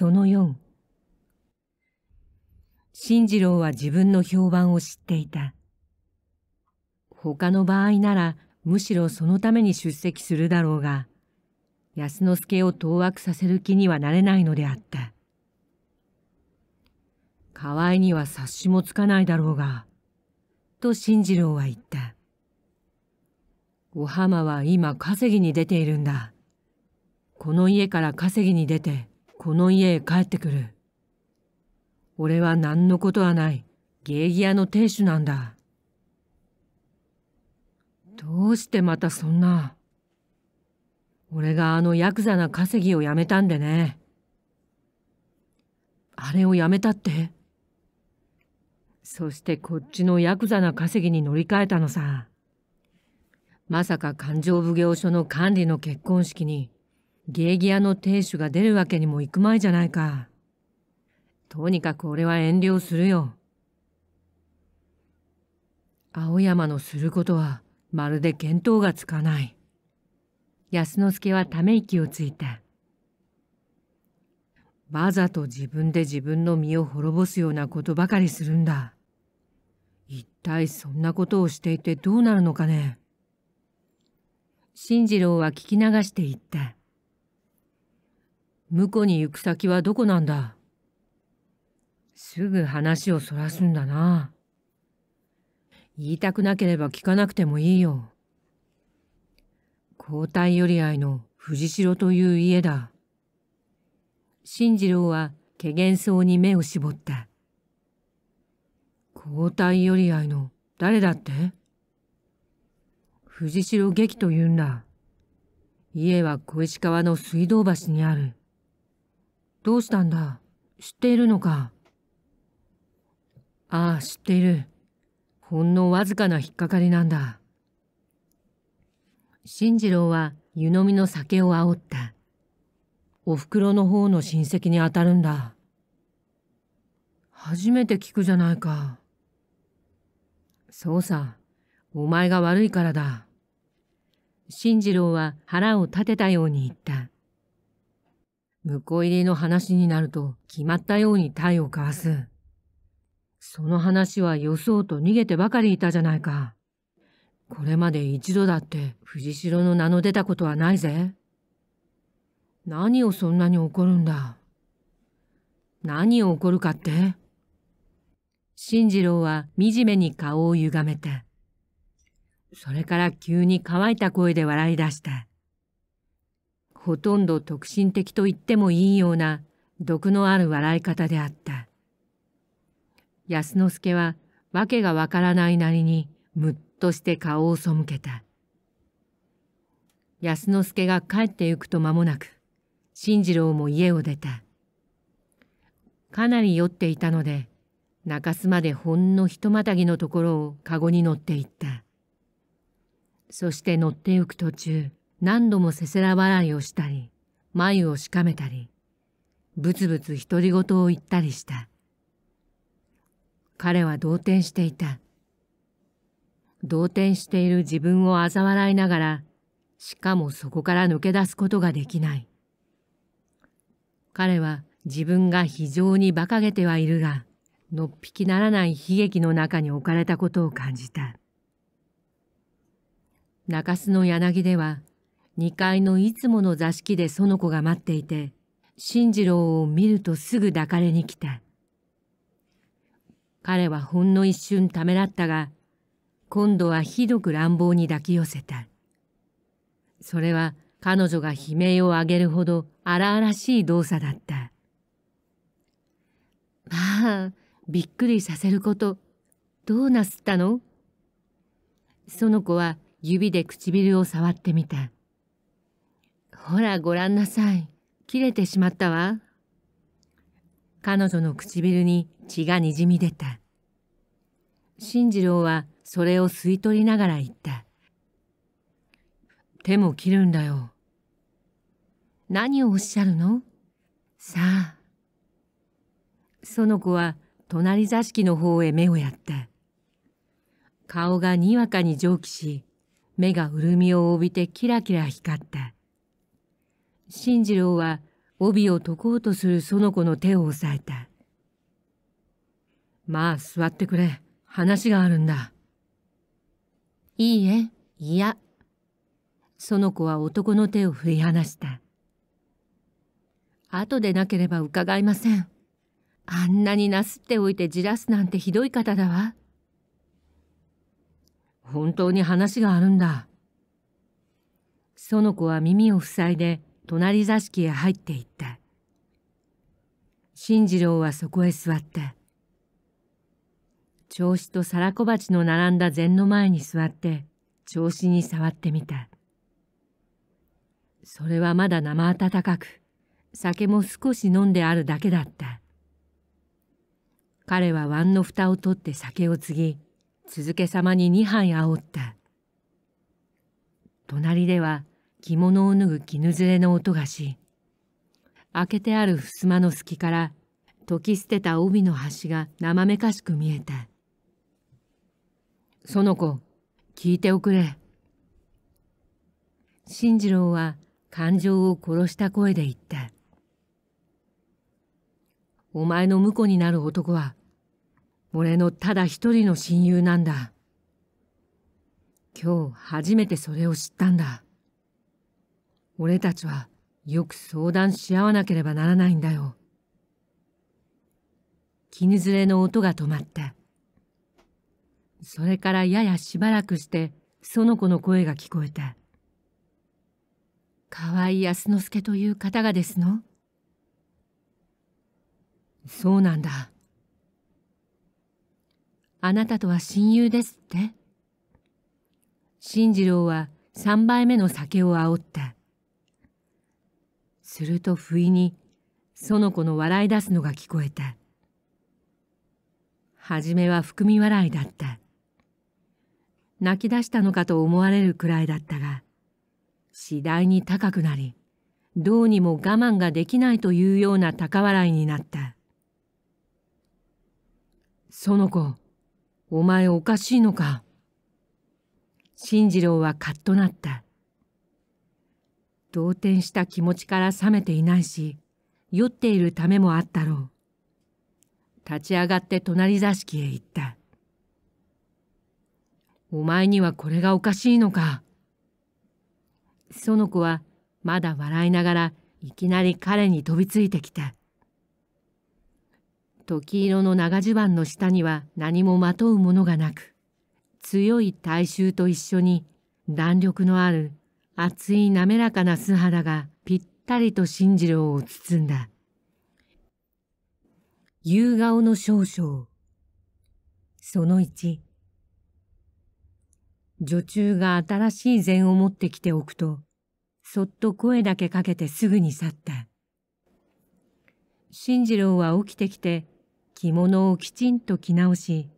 その4進次郎は自分の評判を知っていた。他の場合ならむしろそのために出席するだろうが、安之助を当惑させる気にはなれないのであった。河合には察しもつかないだろうが、と進次郎は言った。お浜は今稼ぎに出ているんだ。この家から稼ぎに出て、この家へ帰ってくる。俺は何のことはない、芸妓屋の亭主なんだ。どうしてまたそんな。俺があのヤクザな稼ぎをやめたんでね。あれをやめたってそしてこっちのヤクザな稼ぎに乗り換えたのさ。まさか勘定奉行所の管理の結婚式に芸妓屋の亭主が出るわけにも行くまいじゃないか。とにかく俺は遠慮するよ。青山のすることはまるで見当がつかない。安之助はため息をついた。わざと自分で自分の身を滅ぼすようなことばかりするんだ。一体そんなことをしていてどうなるのかね。新次郎は聞き流していった。婿に行く先はどこなんだすぐ話をそらすんだな。言いたくなければ聞かなくてもいいよ。交代寄り合いの藤代という家だ。新次郎は怪げそうに目を絞った。交代寄り合いの誰だって藤代劇というんだ。家は小石川の水道橋にある。どうしたんだ知っているのかああ、知っている。ほんのわずかな引っかかりなんだ。新次郎は湯飲みの酒を煽った。お袋の方の親戚にあたるんだ。初めて聞くじゃないか。そうさ、お前が悪いからだ。新次郎は腹を立てたように言った。向こう入りの話になると決まったように体をかわす。その話はよそうと逃げてばかりいたじゃないか。これまで一度だって藤代の名の出たことはないぜ。何をそんなに怒るんだ。何を怒るかって新次郎は惨めに顔を歪めて、それから急に乾いた声で笑い出した。ほとんど特進的と言ってもいいような毒のある笑い方であった。安之助は訳がわからないなりにむっとして顔を背けた。安之助が帰ってゆくと間もなく、新次郎も家を出た。かなり酔っていたので、中洲までほんのひとまたぎのところをかごに乗っていった。そして乗ってゆく途中、何度もせせら笑いをしたり眉をしかめたりぶつぶつ独り言を言ったりした彼は動転していた動転している自分を嘲笑いながらしかもそこから抜け出すことができない彼は自分が非常に馬鹿げてはいるがのっぴきならない悲劇の中に置かれたことを感じた中洲の柳では2階のいつもの座敷で園子が待っていて、新次郎を見るとすぐ抱かれに来た。彼はほんの一瞬ためらったが、今度はひどく乱暴に抱き寄せた。それは彼女が悲鳴を上げるほど荒々しい動作だった。まあ、びっくりさせること、どうなすったの園子は指で唇を触ってみた。ほらごらんなさい。切れてしまったわ。彼女の唇に血がにじみ出た。進次郎はそれを吸い取りながら言った。手も切るんだよ。何をおっしゃるのさあ。園子は隣座敷の方へ目をやった。顔がにわかに蒸気し、目が潤みを帯びてキラキラ光った。新次郎は帯を解こうとする園子の手を押さえた。まあ座ってくれ。話があるんだ。いいえ、いや。園子は男の手を振り離した。後でなければ伺いません。あんなになすっておいてじらすなんてひどい方だわ。本当に話があるんだ。園子は耳を塞いで隣座敷へ入っていった進次郎はそこへ座った調子と皿小鉢の並んだ禅の前に座って調子に触ってみたそれはまだ生温かく酒も少し飲んであるだけだった彼は碗の蓋を取って酒を継ぎ続けさまに2杯あおった隣では着物を脱ぐ絹ずれの音がし、開けてある襖の隙から解き捨てた帯の端がなまめかしく見えた。園子、聞いておくれ。新次郎は感情を殺した声で言った。お前の婿になる男は、俺のただ一人の親友なんだ。今日初めてそれを知ったんだ。俺たちはよく相談し合わなければならないんだよ。絹ずれの音が止まった。それからややしばらくして園子の声が聞こえた。河合康之助という方がですのそうなんだ。あなたとは親友ですって新次郎は三杯目の酒をあおった。すると不意に園子の笑い出すのが聞こえた初めは含み笑いだった泣き出したのかと思われるくらいだったが次第に高くなりどうにも我慢ができないというような高笑いになったその子お前おかしいのか新次郎はカッとなった動転した気持ちから覚めていないし酔っているためもあったろう立ち上がって隣座敷へ行った「お前にはこれがおかしいのか」園子はまだ笑いながらいきなり彼に飛びついてきた時色の長襦袢の下には何もまとうものがなく強い大衆と一緒に弾力のある厚い滑らかな素肌がぴったりと真次郎を包んだ。夕顔の少々。その1。女中が新しい膳を持ってきておくと、そっと声だけかけてすぐに去った。新次郎は起きてきて、着物をきちんと着直し、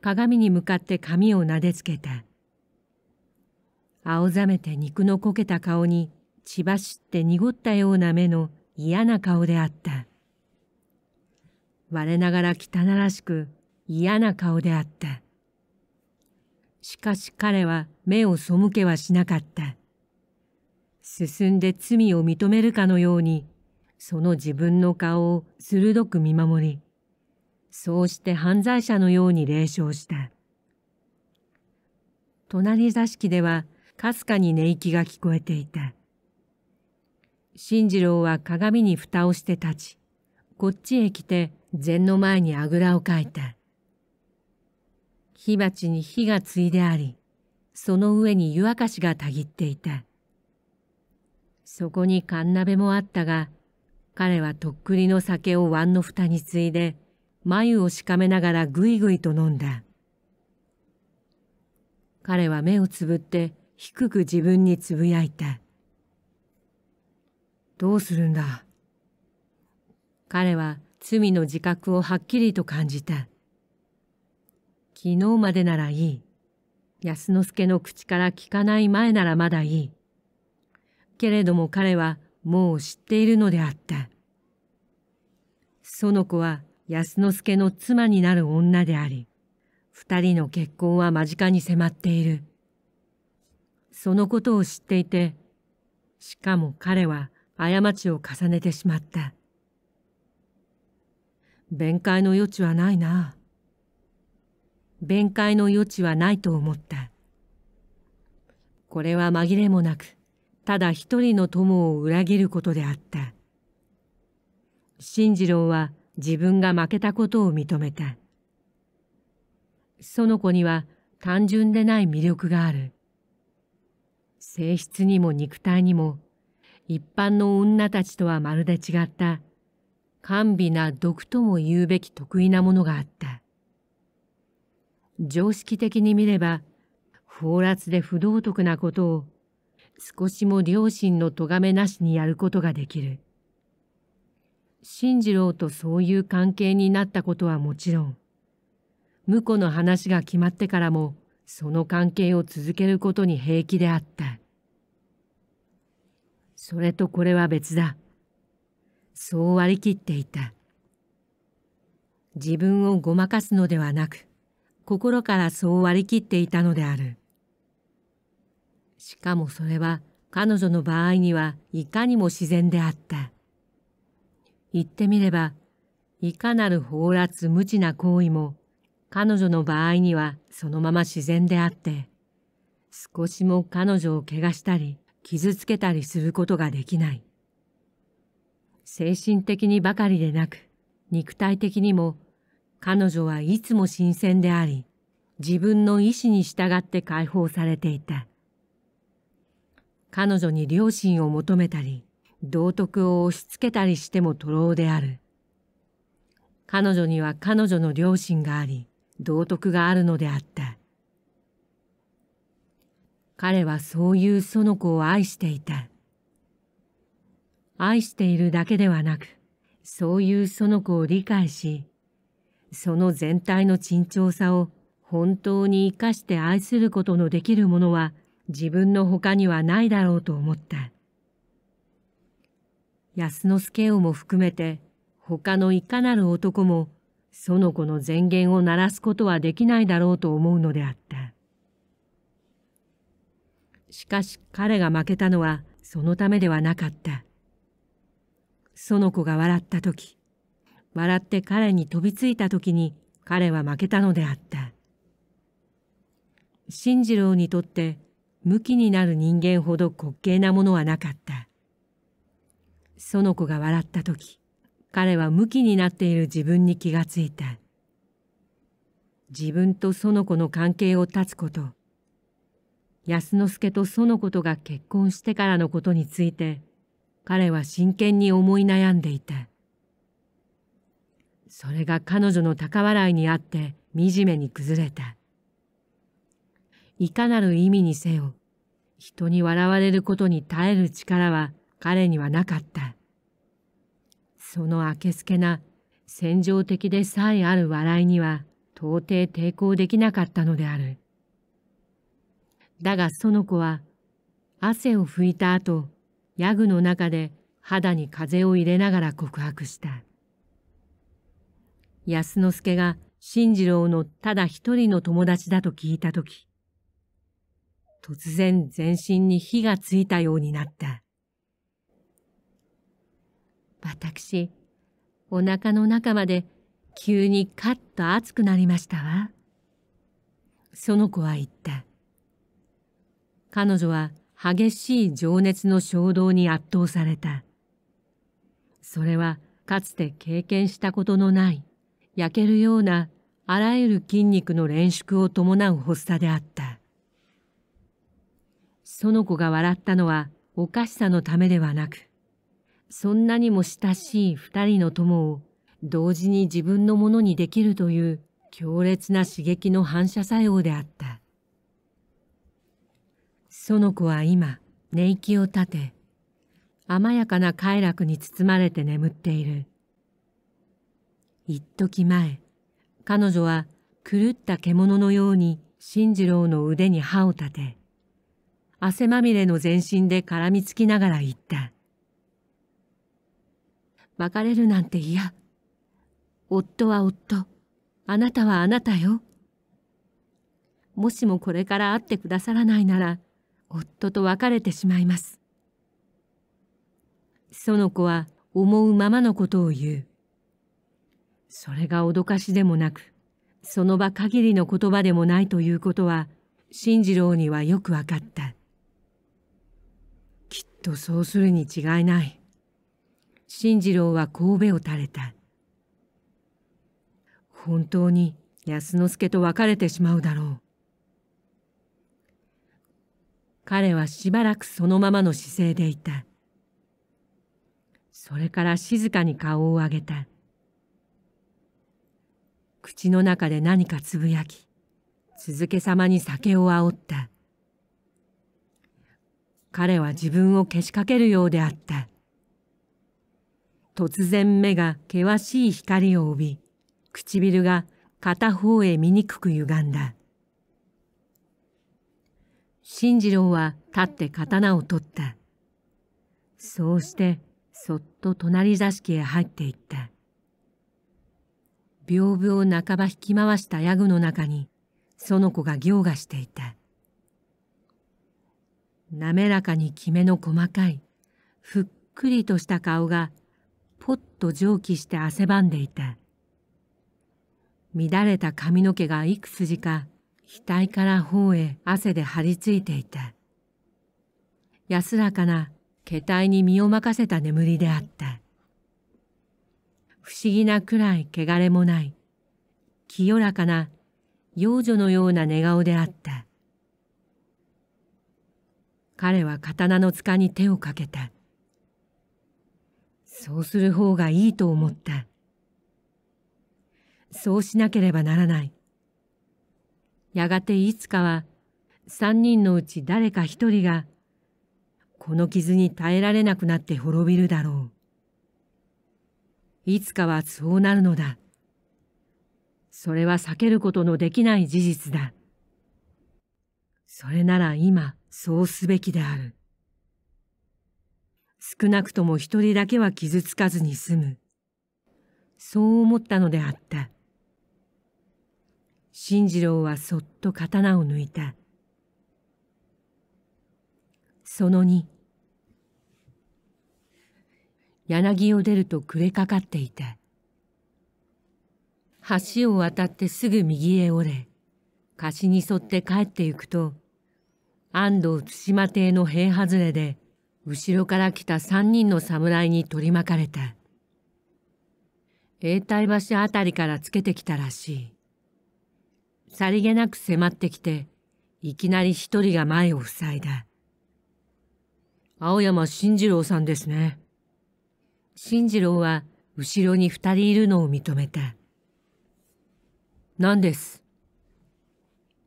鏡に向かって髪をなでつけた。青ざめて肉のこけた顔に血走って濁ったような目の嫌な顔であった。我ながら汚らしく嫌な顔であった。しかし彼は目を背けはしなかった。進んで罪を認めるかのように、その自分の顔を鋭く見守り、そうして犯罪者のように冷笑した。隣座敷ではかすかに寝息が聞こえていた。新次郎は鏡に蓋をして立ち、こっちへ来て禅の前にあぐらをかいた。火鉢に火がついであり、その上に湯沸かしがたぎっていた。そこに缶鍋もあったが、彼はとっくりの酒を碗の蓋についで、眉をしかめながらぐいぐいと飲んだ。彼は目をつぶって低く自分につぶやいたどうするんだ彼は罪の自覚をはっきりと感じた昨日までならいい安之助の口から聞かない前ならまだいいけれども彼はもう知っているのであったの子は安之助の妻になる女であり二人の結婚は間近に迫っているそのことを知っていて、しかも彼は過ちを重ねてしまった。弁解の余地はないな。弁解の余地はないと思った。これは紛れもなく、ただ一人の友を裏切ることであった。進次郎は自分が負けたことを認めた。その子には単純でない魅力がある。性質にも肉体にも一般の女たちとはまるで違った甘美な毒とも言うべき得意なものがあった常識的に見れば放埓で不道徳なことを少しも良心の咎めなしにやることができる進次郎とそういう関係になったことはもちろん婿の話が決まってからもその関係を続けることに平気であった。それとこれは別だ。そう割り切っていた。自分をごまかすのではなく、心からそう割り切っていたのである。しかもそれは彼女の場合にはいかにも自然であった。言ってみれば、いかなる放埓無知な行為も彼女の場合にはそのまま自然であって、少しも彼女を怪我したり、傷つけたりすることができない。精神的にばかりでなく、肉体的にも、彼女はいつも新鮮であり、自分の意志に従って解放されていた。彼女に良心を求めたり、道徳を押し付けたりしても徒労である。彼女には彼女の良心があり、道徳があるのであった彼はそういう園子を愛していた愛しているだけではなくそういう園子を理解しその全体の沈重さを本当に生かして愛することのできるものは自分の他にはないだろうと思った安之助をも含めて他のいかなる男もその子の前言を鳴らすことはできないだろうと思うのであった。しかし彼が負けたのはそのためではなかった。その子が笑った時、笑って彼に飛びついた時に彼は負けたのであった。新次郎にとって無気になる人間ほど滑稽なものはなかった。その子が笑った時、彼は無きになっている自分に気がついた自分と園子の関係を断つこと安之助と園子とが結婚してからのことについて彼は真剣に思い悩んでいたそれが彼女の高笑いにあって惨めに崩れたいかなる意味にせよ人に笑われることに耐える力は彼にはなかったそのあけすけな戦場的でさえある笑いには到底抵抗できなかったのである。だが園子は汗を拭いた後ヤグの中で肌に風を入れながら告白した。安之助が進次郎のただ一人の友達だと聞いた時突然全身に火がついたようになった。私、お腹の中まで急にカッと熱くなりましたわ。の子は言った。彼女は激しい情熱の衝動に圧倒された。それはかつて経験したことのない焼けるようなあらゆる筋肉の練習を伴う発作であった。の子が笑ったのはおかしさのためではなく、そんなにも親しい二人の友を同時に自分のものにできるという強烈な刺激の反射作用であった。その子は今、寝息を立て、甘やかな快楽に包まれて眠っている。一時前、彼女は狂った獣のように新次郎の腕に歯を立て、汗まみれの全身で絡みつきながら言った。別れるなんて嫌。夫は夫。あなたはあなたよ。もしもこれから会ってくださらないなら、夫と別れてしまいます。園子は思うままのことを言う。それが脅かしでもなく、その場限りの言葉でもないということは、新次郎にはよくわかった。きっとそうするに違いない。新次郎は神戸を垂れた。本当に安之助と別れてしまうだろう。彼はしばらくそのままの姿勢でいた。それから静かに顔を上げた。口の中で何かつぶやき、続けさまに酒をあおった。彼は自分をけしかけるようであった。突然目が険しい光を帯び、唇が片方へ醜く歪んだ。新次郎は立って刀を取った。そうしてそっと隣座敷へ入っていった。屏風を半ば引き回したヤグの中に、園子が行がしていた。滑らかにきめの細かい、ふっくりとした顔がぽっと蒸気して汗ばんでいた乱れた髪の毛が幾筋か額から頬へ汗で張り付いていた安らかな携帯に身を任せた眠りであった不思議なくらい汚れもない清らかな幼女のような寝顔であった彼は刀の塚に手をかけたそうする方がいいと思った。そうしなければならない。やがていつかは、三人のうち誰か一人が、この傷に耐えられなくなって滅びるだろう。いつかはそうなるのだ。それは避けることのできない事実だ。それなら今、そうすべきである。少なくとも一人だけは傷つかずに済む。そう思ったのであった。新次郎はそっと刀を抜いた。その2。柳を出ると暮れかかっていた。橋を渡ってすぐ右へ折れ、貸しに沿って帰ってゆくと、安藤対馬邸の塀外れで、後ろから来た三人の侍に取り巻かれた。永代橋あたりからつけてきたらしい。さりげなく迫ってきて、いきなり一人が前を塞いだ。青山慎次郎さんですね。慎次郎は後ろに二人いるのを認めた。何です。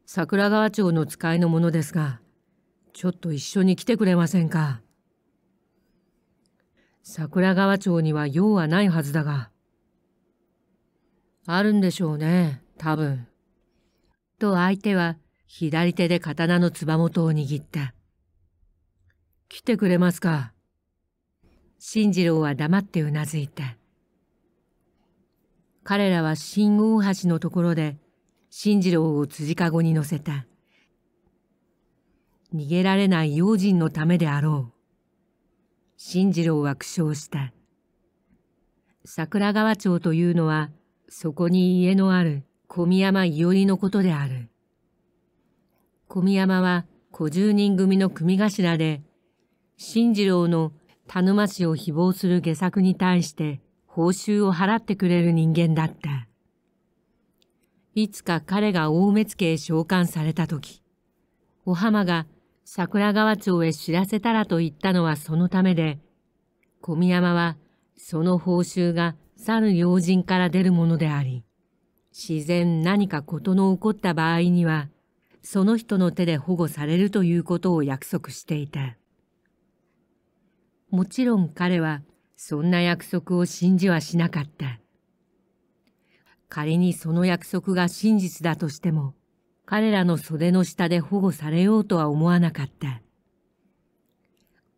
桜川町の使いの者ですが、ちょっと一緒に来てくれませんか。桜川町には用はないはずだが。あるんでしょうね、多分。と相手は左手で刀のつば元を握った。来てくれますか。新次郎は黙ってうなずいた。彼らは新大橋のところで、新次郎を辻籠に乗せた。逃げられない用心のためであろう。新次郎は苦笑した桜川町というのはそこに家のある小宮山伊織のことである小宮山は五十人組の組頭で新次郎の田沼氏を誹謗する下作に対して報酬を払ってくれる人間だった。いつか彼が大目付へ召喚された時、お浜が桜川町へ知らせたらと言ったのはそのためで、小宮山はその報酬が去る要人から出るものであり、自然何か事の起こった場合には、その人の手で保護されるということを約束していた。もちろん彼はそんな約束を信じはしなかった。仮にその約束が真実だとしても、彼らの袖の下で保護されようとは思わなかった。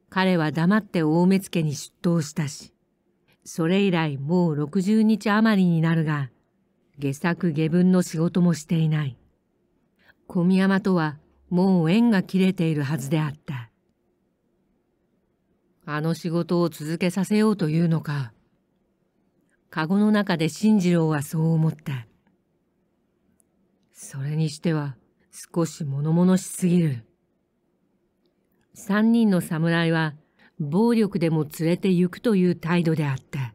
彼は黙って大目付に出頭したし、それ以来もう六十日余りになるが、下作下分の仕事もしていない。小宮山とはもう縁が切れているはずであった。あの仕事を続けさせようというのか。籠の中で新次郎はそう思った。それにしては少し物々しすぎる。三人の侍は暴力でも連れて行くという態度であった。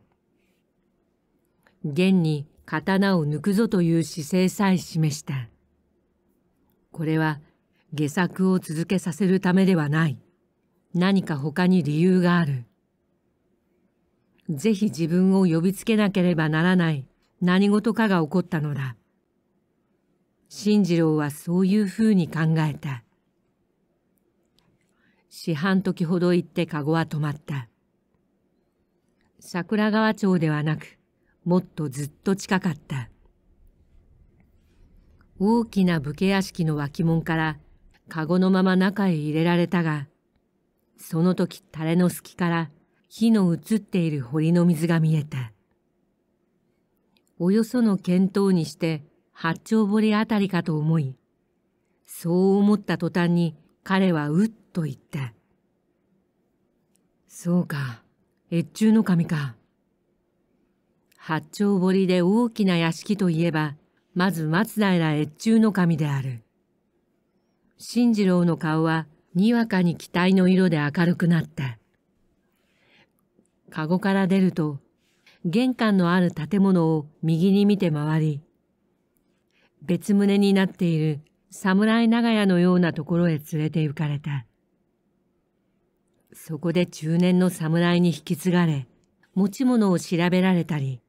現に刀を抜くぞという姿勢さえ示した。これは下策を続けさせるためではない。何か他に理由がある。ぜひ自分を呼びつけなければならない何事かが起こったのだ。進次郎はそういうふうに考えた。四半時ほど行って籠は止まった。桜川町ではなく、もっとずっと近かった。大きな武家屋敷の脇門から、籠のまま中へ入れられたが、その時垂れの隙から火の映っている堀の水が見えた。およその見当にして、八丁堀あたりかと思いそう思った途端に彼はうっと言った「そうか越中の神か」八丁堀で大きな屋敷といえばまず松平越中の神である新次郎の顔はにわかに期待の色で明るくなった籠から出ると玄関のある建物を右に見て回り別棟になっている侍長屋のようなところへ連れて行かれた。そこで中年の侍に引き継がれ、持ち物を調べられたり、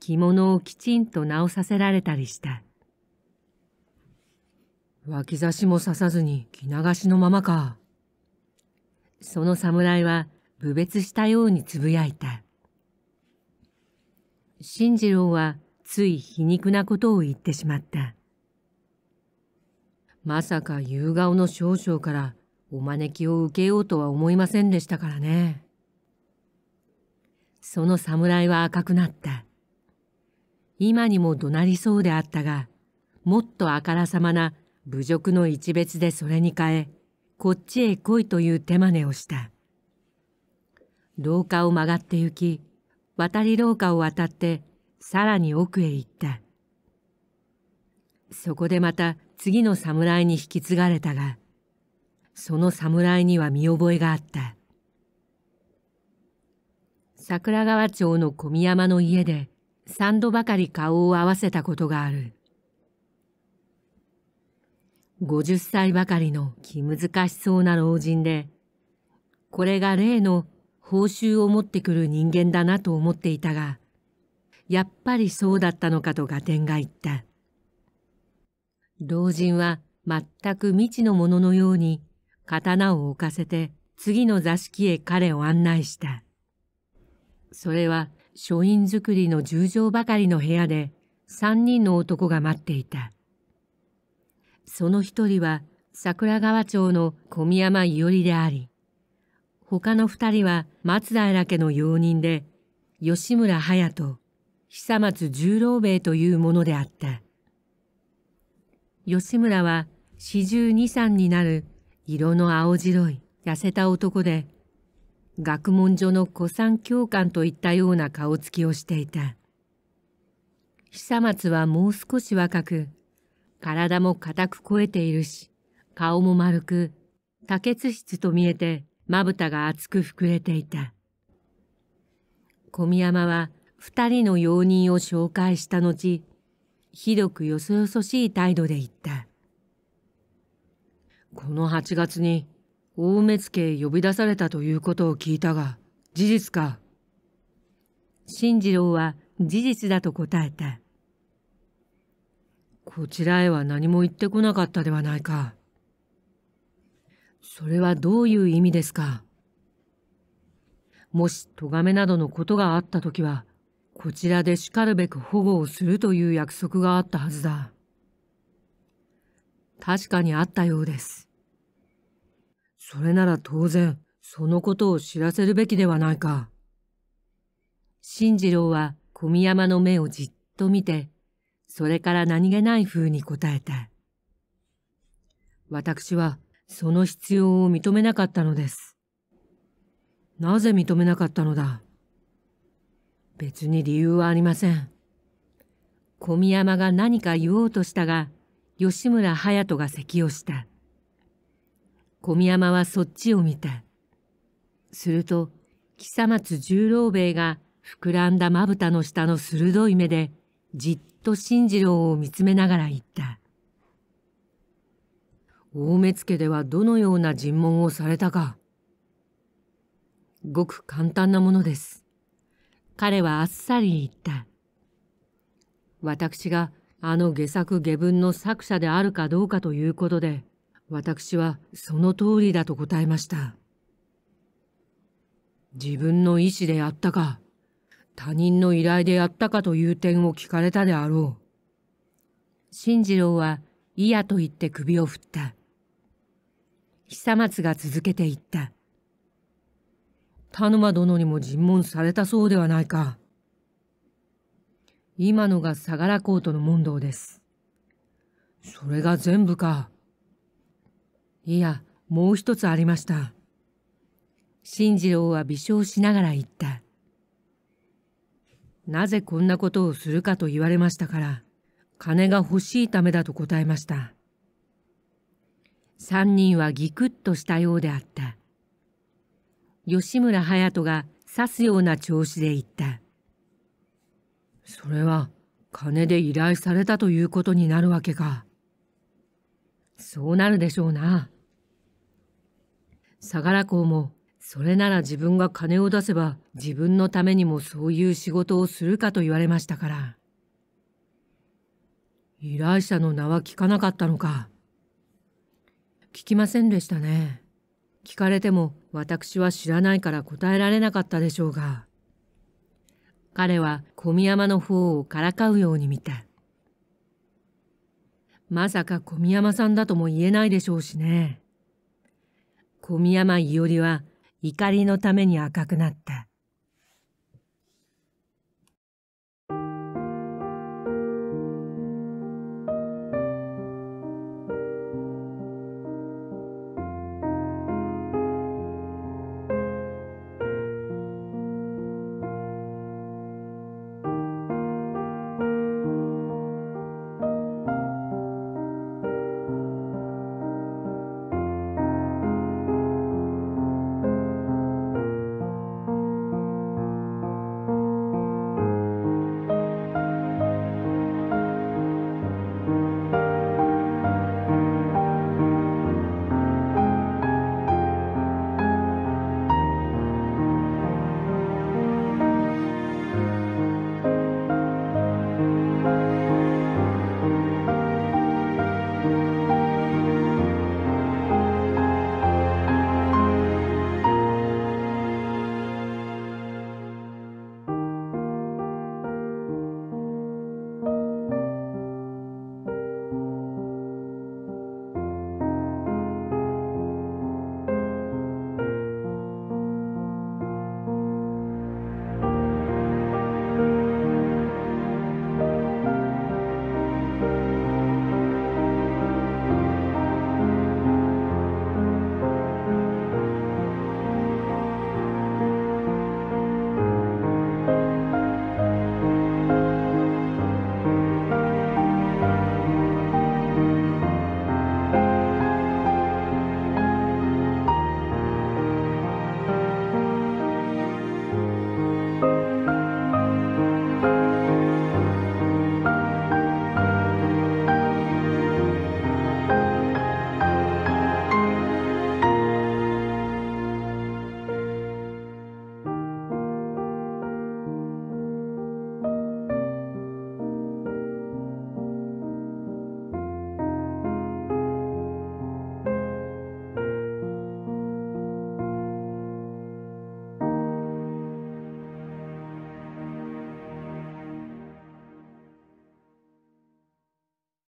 着物をきちんと直させられたりした。脇差しも刺さずに着流しのままか。その侍は、侮蔑したようにつぶやいた。新次郎はつい皮肉なことを言ってしまったまさか夕顔の少々からお招きを受けようとは思いませんでしたからねその侍は赤くなった今にも怒鳴りそうであったがもっとあからさまな侮辱の一別でそれに変えこっちへ来いという手真似をした廊下を曲がって行き渡り廊下を渡ってさらに奥へ行ったそこでまた次の侍に引き継がれたがその侍には見覚えがあった桜川町の小宮山の家で三度ばかり顔を合わせたことがある50歳ばかりの気難しそうな老人でこれが例の報酬を持ってくる人間だなと思っていたがやっぱりそうだったのかと合点が言った。老人は全く未知のもののように刀を置かせて次の座敷へ彼を案内した。それは書院造りの十畳ばかりの部屋で三人の男が待っていた。その一人は桜川町の小宮山伊織であり、他の二人は松平家の用人で吉村隼人、久松十郎兵衛というものであった吉村は四十二三になる色の青白い痩せた男で学問所の古参教官といったような顔つきをしていた久松はもう少し若く体も固く肥えているし顔も丸く多血質と見えてまぶたが厚く膨れていた小宮山は二人の容認を紹介した後、ひどくよそよそしい態度で言った。この八月に大目付へ呼び出されたということを聞いたが、事実か新次郎は事実だと答えた。こちらへは何も言ってこなかったではないか。それはどういう意味ですかもし咎めなどのことがあったときは、こちらでしかるべく保護をするという約束があったはずだ。確かにあったようです。それなら当然、そのことを知らせるべきではないか。新次郎は小宮山の目をじっと見て、それから何気ない風に答えた。私はその必要を認めなかったのです。なぜ認めなかったのだ別に理由はありません。小宮山が何か言おうとしたが、吉村隼人が咳をした。小宮山はそっちを見た。すると、久松十郎兵衛が膨らんだまぶたの下の鋭い目で、じっと新次郎を見つめながら言った。大目付ではどのような尋問をされたか。ごく簡単なものです。彼はあっさり言った。私があの下作下文の作者であるかどうかということで、私はその通りだと答えました。自分の意思でやったか、他人の依頼でやったかという点を聞かれたであろう。新次郎は嫌と言って首を振った。久松が続けて言った。田沼殿にも尋問されたそうではないか。今のが相良コートの問答です。それが全部か。いや、もう一つありました。新次郎は微笑しながら言った。なぜこんなことをするかと言われましたから、金が欲しいためだと答えました。三人はギクッとしたようであった。吉村隼人が刺すような調子で言った。それは金で依頼されたということになるわけか。そうなるでしょうな。相良公も、それなら自分が金を出せば自分のためにもそういう仕事をするかと言われましたから。依頼者の名は聞かなかったのか。聞きませんでしたね。聞かれても私は知らないから答えられなかったでしょうが彼は小宮山の方をからかうように見たまさか小宮山さんだとも言えないでしょうしね小宮山伊織は怒りのために赤くなった